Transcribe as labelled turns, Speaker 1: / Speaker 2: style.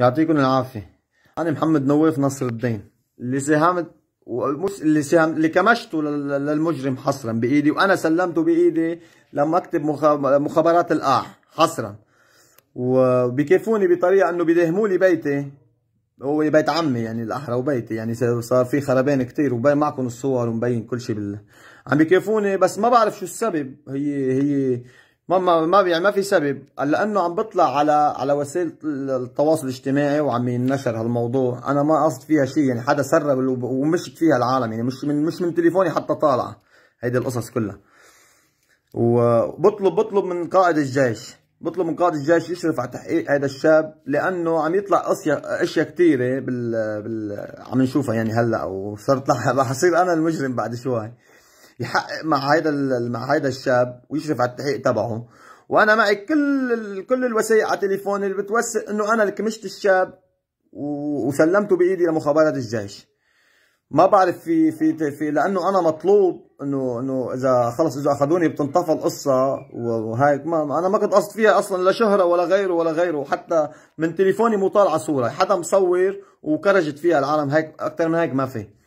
Speaker 1: يعطيكم العافيه انا محمد نواف نصر الدين اللي ساهمت اللي ساهم اللي كمشته للمجرم حصرا بايدي وانا سلمته بايدي لمكتب مخابرات الاح حصرا وبكيفوني بطريقه انه بيدهموا لي بيتي هو بيت عمي يعني الاحرى وبيتي يعني صار في خربان كثير ومبين معكم الصور ومبين كل شيء بال عم بكيفوني بس ما بعرف شو السبب هي هي ما ما ما يعني ما في سبب لانه عم بطلع على على وسائل التواصل الاجتماعي وعم ينشر هالموضوع انا ما قصد فيها شيء يعني حدا سرب ومشت فيها العالم يعني مش من مش من تليفوني حتى طالعه هيدي القصص كلها وبطلب بطلب من قائد الجيش بطلب من قائد الجيش يشرف على تحقيق هذا الشاب لانه عم يطلع اشياء اشياء كثيره بال, بال... عم نشوفها يعني هلا وصرت رح اصير انا المجرم بعد شوي يحقق مع هيدا مع هيدا الشاب ويشرف على التحقيق تبعه وانا معي كل كل الوثائق على تليفوني اللي بتوثق انه انا كمشت الشاب وسلمته بايدي لمخابرات الجيش ما بعرف في في في لانه انا مطلوب انه انه اذا خلص اذا اخذوني بتنطفى القصه وهيك ما انا ما كنت قصد فيها اصلا لا شهره ولا غيره ولا غيره حتى من تليفوني مطالعه صوره حدا مصور وكرجت فيها العالم هيك اكثر من هيك ما في